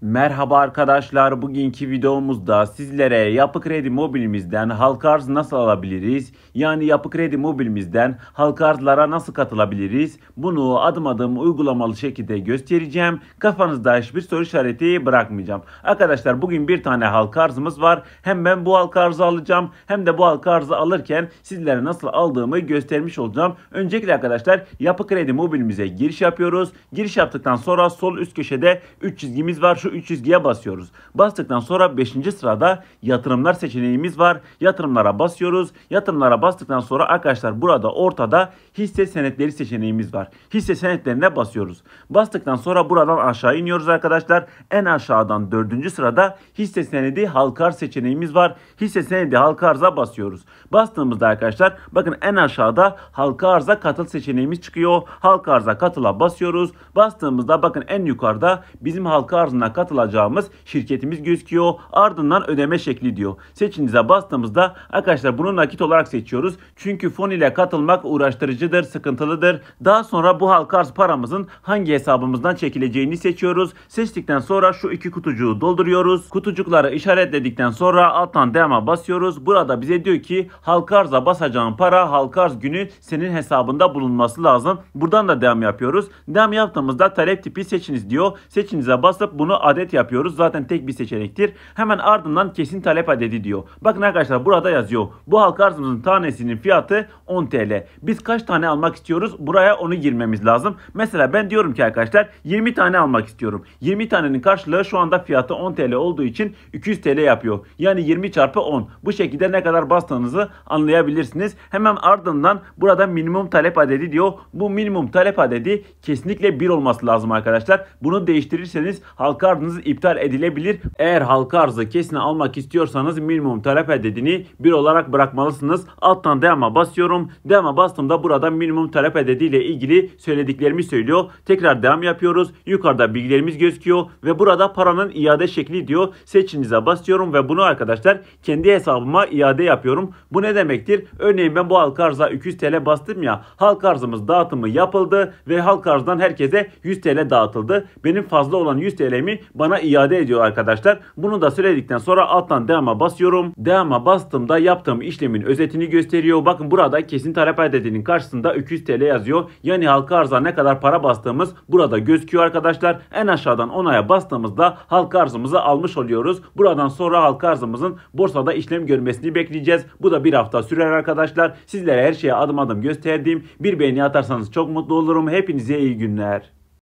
Merhaba arkadaşlar bugünkü videomuzda sizlere Yapı Kredi Mobilimizden halka arz nasıl alabiliriz? Yani Yapı Kredi Mobilimizden halka arzlara nasıl katılabiliriz? Bunu adım adım uygulamalı şekilde göstereceğim. Kafanızda hiçbir soru işareti bırakmayacağım. Arkadaşlar bugün bir tane halka arzımız var. Hem ben bu halka arzı alacağım hem de bu halka arzı alırken sizlere nasıl aldığımı göstermiş olacağım. Öncelikle arkadaşlar Yapı Kredi Mobilimize giriş yapıyoruz. Giriş yaptıktan sonra sol üst köşede 3 çizgimiz var. Şu şu üç çizgiye basıyoruz. Bastıktan sonra 5. sırada yatırımlar seçeneğimiz var. Yatırımlara basıyoruz. Yatırımlara bastıktan sonra arkadaşlar burada ortada hisse senetleri seçeneğimiz var. Hisse senetlerine basıyoruz. Bastıktan sonra buradan aşağı iniyoruz arkadaşlar. En aşağıdan 4. sırada hisse senedi halka arz seçeneğimiz var. Hisse senedi halka arza basıyoruz. Bastığımızda arkadaşlar bakın en aşağıda halka arza katıl seçeneğimiz çıkıyor. Halka arza katıla basıyoruz. Bastığımızda bakın en yukarıda bizim halka arzına katılacağımız şirketimiz gözüküyor. Ardından ödeme şekli diyor. Seçinize bastığımızda arkadaşlar bunu nakit olarak seçiyoruz. Çünkü fon ile katılmak uğraştırıcıdır, sıkıntılıdır. Daha sonra bu halka arz paramızın hangi hesabımızdan çekileceğini seçiyoruz. Seçtikten sonra şu iki kutucuğu dolduruyoruz. Kutucukları işaretledikten sonra alttan devam basıyoruz. Burada bize diyor ki halka arza basacağın para halka arz günü senin hesabında bulunması lazım. Buradan da devam yapıyoruz. Devam yaptığımızda talep tipi seçiniz diyor. Seçinize basıp bunu adet yapıyoruz. Zaten tek bir seçenektir. Hemen ardından kesin talep adedi diyor. Bakın arkadaşlar burada yazıyor. Bu halka arzımızın tanesinin fiyatı 10 TL. Biz kaç tane almak istiyoruz? Buraya onu girmemiz lazım. Mesela ben diyorum ki arkadaşlar 20 tane almak istiyorum. 20 tanenin karşılığı şu anda fiyatı 10 TL olduğu için 200 TL yapıyor. Yani 20 çarpı 10. Bu şekilde ne kadar bastığınızı anlayabilirsiniz. Hemen ardından burada minimum talep adedi diyor. Bu minimum talep adedi kesinlikle 1 olması lazım arkadaşlar. Bunu değiştirirseniz halka kartınız iptal edilebilir. Eğer halka arzı kesin almak istiyorsanız minimum talep edediğini bir olarak bırakmalısınız. Alttan devama basıyorum. Devama bastığımda burada minimum talep edediğiyle ilgili söylediklerimi söylüyor. Tekrar devam yapıyoruz. Yukarıda bilgilerimiz gözüküyor ve burada paranın iade şekli diyor. Seçinize basıyorum ve bunu arkadaşlar kendi hesabıma iade yapıyorum. Bu ne demektir? Örneğin ben bu halka arza 200 TL bastım ya. Halka arzımız dağıtımı yapıldı ve halka arzdan herkese 100 TL dağıtıldı. Benim fazla olan 100 TL'mi bana iade ediyor arkadaşlar. Bunu da söyledikten sonra alttan devama basıyorum. Devama bastığımda yaptığım işlemin özetini gösteriyor. Bakın burada kesin talep adedinin karşısında 200 TL yazıyor. Yani halka arza ne kadar para bastığımız burada gözüküyor arkadaşlar. En aşağıdan onaya bastığımızda halka arzımızı almış oluyoruz. Buradan sonra halka arzımızın borsada işlem görmesini bekleyeceğiz. Bu da bir hafta sürer arkadaşlar. Sizlere her şeye adım adım gösterdiğim bir beğeni atarsanız çok mutlu olurum. Hepinize iyi günler.